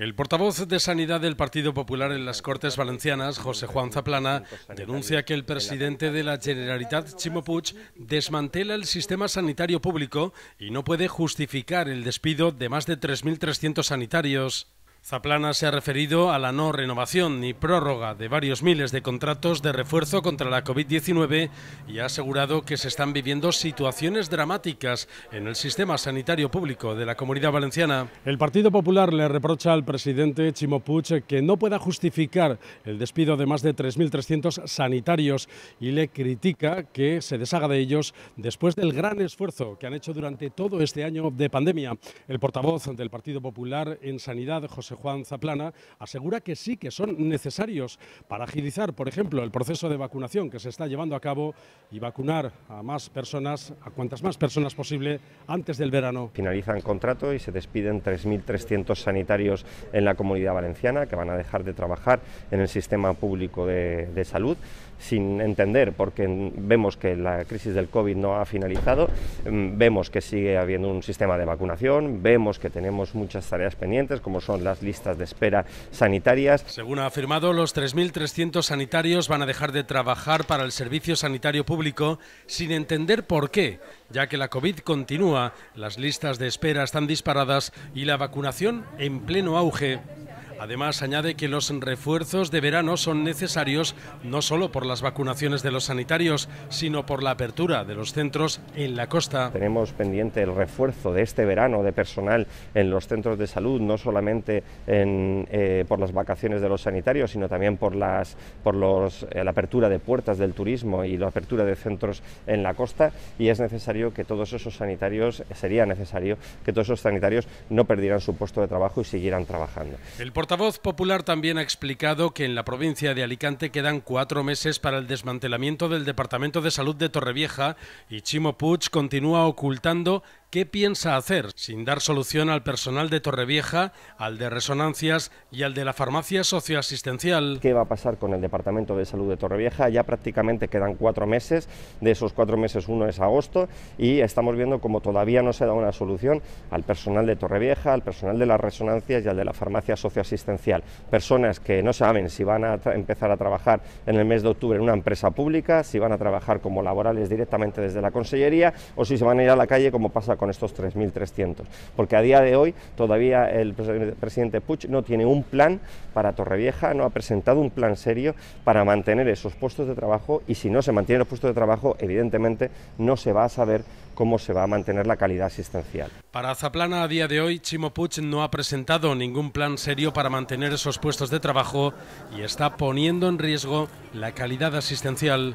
El portavoz de Sanidad del Partido Popular en las Cortes Valencianas, José Juan Zaplana, denuncia que el presidente de la Generalitat, Chimo Puig, desmantela el sistema sanitario público y no puede justificar el despido de más de 3.300 sanitarios. Zaplana se ha referido a la no renovación ni prórroga de varios miles de contratos de refuerzo contra la COVID-19 y ha asegurado que se están viviendo situaciones dramáticas en el sistema sanitario público de la Comunidad Valenciana. El Partido Popular le reprocha al presidente Chimo Puig que no pueda justificar el despido de más de 3.300 sanitarios y le critica que se deshaga de ellos después del gran esfuerzo que han hecho durante todo este año de pandemia. El portavoz del Partido Popular en Sanidad, José Juan Zaplana, asegura que sí que son necesarios para agilizar, por ejemplo, el proceso de vacunación que se está llevando a cabo y vacunar a más personas, a cuantas más personas posible, antes del verano. Finalizan contrato y se despiden 3.300 sanitarios en la comunidad valenciana que van a dejar de trabajar en el sistema público de, de salud sin entender, porque vemos que la crisis del COVID no ha finalizado, mm, vemos que sigue habiendo un sistema de vacunación, vemos que tenemos muchas tareas pendientes, como son las listas de espera sanitarias. Según ha afirmado, los 3.300 sanitarios van a dejar de trabajar para el servicio sanitario público sin entender por qué, ya que la COVID continúa, las listas de espera están disparadas y la vacunación en pleno auge. Además, añade que los refuerzos de verano son necesarios no solo por las vacunaciones de los sanitarios, sino por la apertura de los centros en la costa. Tenemos pendiente el refuerzo de este verano de personal en los centros de salud, no solamente eh, por las vacaciones de los sanitarios, sino también por, eh, la apertura de puertas del turismo y la apertura de centros en la costa. Y es necesario que todos esos sanitarios, sería necesario que todos esos sanitarios no perdieran su puesto de trabajo y siguieran trabajando voz popular también ha explicado que en la provincia de Alicante quedan cuatro meses para el desmantelamiento del Departamento de Salud de Torrevieja y Chimo Puig continúa ocultando qué piensa hacer sin dar solución al personal de Torrevieja, al de Resonancias y al de la farmacia socioasistencial. ¿Qué va a pasar con el Departamento de Salud de Torrevieja? Ya prácticamente quedan cuatro meses, de esos cuatro meses uno es agosto y estamos viendo como todavía no se da una solución al personal de Torrevieja, al personal de las Resonancias y al de la farmacia socioasistencial. Personas que no saben si van a empezar a trabajar en el mes de octubre en una empresa pública, si van a trabajar como laborales directamente desde la Consellería o si se van a ir a la calle como pasa con estos 3.300, porque a día de hoy todavía el presidente Puig no tiene un plan para Torrevieja, no ha presentado un plan serio para mantener esos puestos de trabajo y si no se mantienen los puestos de trabajo, evidentemente no se va a saber cómo se va a mantener la calidad asistencial. Para Zaplana a día de hoy, Chimo Puig no ha presentado ningún plan serio para mantener esos puestos de trabajo y está poniendo en riesgo la calidad asistencial